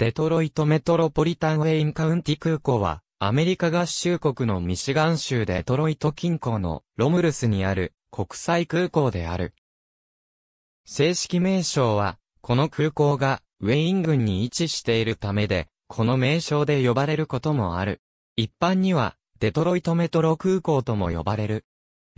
デトロイトメトロポリタンウェインカウンティ空港は、アメリカ合衆国のミシガン州デトロイト近郊のロムルスにある国際空港である。正式名称は、この空港がウェイン郡に位置しているためで、この名称で呼ばれることもある。一般には、デトロイトメトロ空港とも呼ばれる。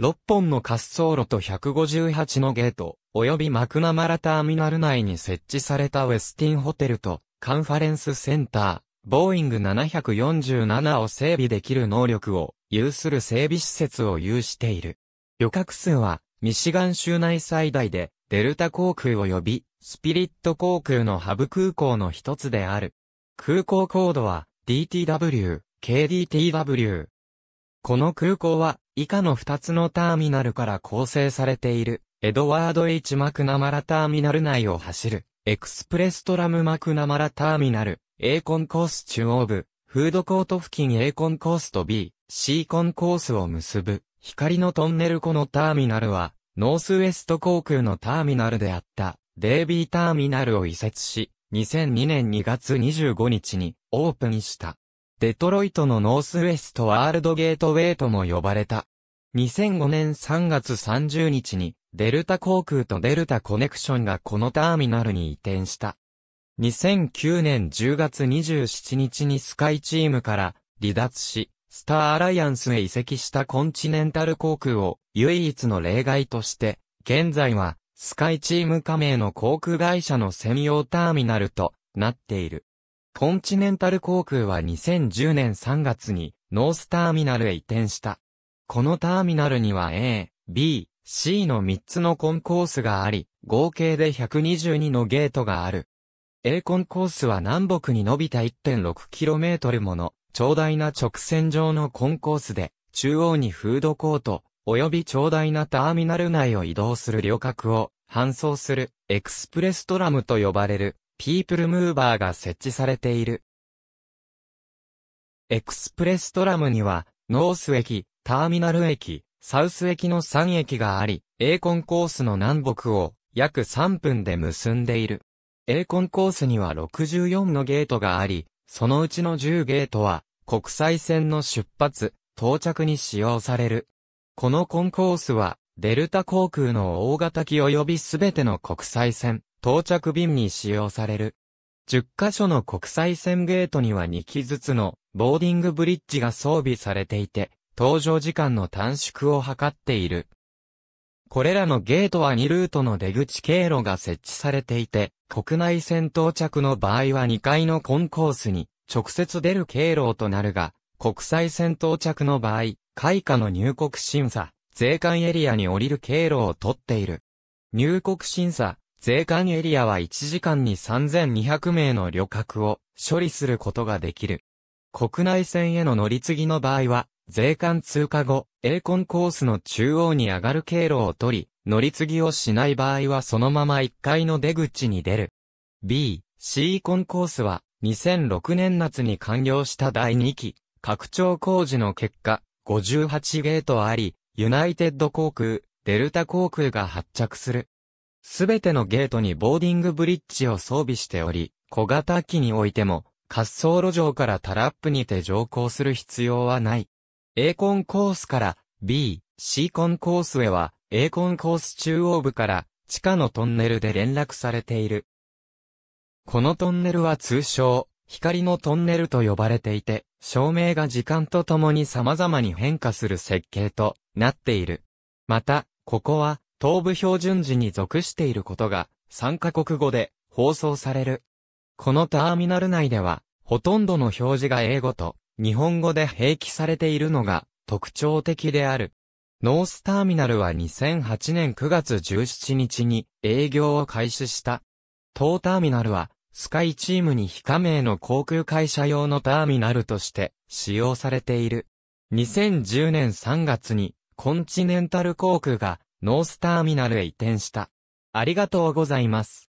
6本の滑走路と158のゲート、及びマクナマラターミナル内に設置されたウェスティンホテルと、カンファレンスセンター、ボーイング747を整備できる能力を有する整備施設を有している。旅客数は、ミシガン州内最大で、デルタ航空及び、スピリット航空のハブ空港の一つである。空港コードは、DTW、KDTW。この空港は、以下の二つのターミナルから構成されている、エドワード・ H・ マクナマラターミナル内を走る。エクスプレストラムマクナマラターミナル、A コンコース中央部、フードコート付近 A コンコースと B、C コンコースを結ぶ、光のトンネル湖のターミナルは、ノースウェスト航空のターミナルであった、デイビーターミナルを移設し、2002年2月25日にオープンした。デトロイトのノースウェストワールドゲートウェイとも呼ばれた。2005年3月30日にデルタ航空とデルタコネクションがこのターミナルに移転した。2009年10月27日にスカイチームから離脱し、スターアライアンスへ移籍したコンチネンタル航空を唯一の例外として、現在はスカイチーム加盟の航空会社の専用ターミナルとなっている。コンチネンタル航空は2010年3月にノースターミナルへ移転した。このターミナルには A、B、C の3つのコンコースがあり、合計で122のゲートがある。A コンコースは南北に伸びた 1.6km もの、長大な直線上のコンコースで、中央にフードコート、及び長大なターミナル内を移動する旅客を、搬送する、エクスプレストラムと呼ばれる、ピープルムーバーが設置されている。エクスプレストラムには、ノース駅、ターミナル駅、サウス駅の3駅があり、エーコンコースの南北を約3分で結んでいる。エーコンコースには64のゲートがあり、そのうちの10ゲートは国際線の出発、到着に使用される。このコンコースは、デルタ航空の大型機及びすべての国際線、到着便に使用される。10カ所の国際線ゲートには2機ずつのボーディングブリッジが装備されていて、搭乗時間の短縮を図っている。これらのゲートは2ルートの出口経路が設置されていて、国内線到着の場合は2階のコンコースに直接出る経路となるが、国際線到着の場合、開花の入国審査、税関エリアに降りる経路を取っている。入国審査、税関エリアは1時間に3200名の旅客を処理することができる。国内線への乗り継ぎの場合は、税関通過後、栄ンコースの中央に上がる経路を取り、乗り継ぎをしない場合はそのまま1階の出口に出る。B、C コンコースは、2006年夏に完了した第2期、拡張工事の結果、58ゲートあり、ユナイテッド航空、デルタ航空が発着する。すべてのゲートにボーディングブリッジを装備しており、小型機においても、滑走路上からタラップにて乗降する必要はない。A コンコースから B、C コンコースへは A コンコース中央部から地下のトンネルで連絡されている。このトンネルは通称、光のトンネルと呼ばれていて、照明が時間とともに様々に変化する設計となっている。また、ここは、東部標準時に属していることが、3カ国語で放送される。このターミナル内では、ほとんどの表示が英語と、日本語で併記されているのが特徴的である。ノースターミナルは2008年9月17日に営業を開始した。当ターミナルはスカイチームに非加盟の航空会社用のターミナルとして使用されている。2010年3月にコンチネンタル航空がノースターミナルへ移転した。ありがとうございます。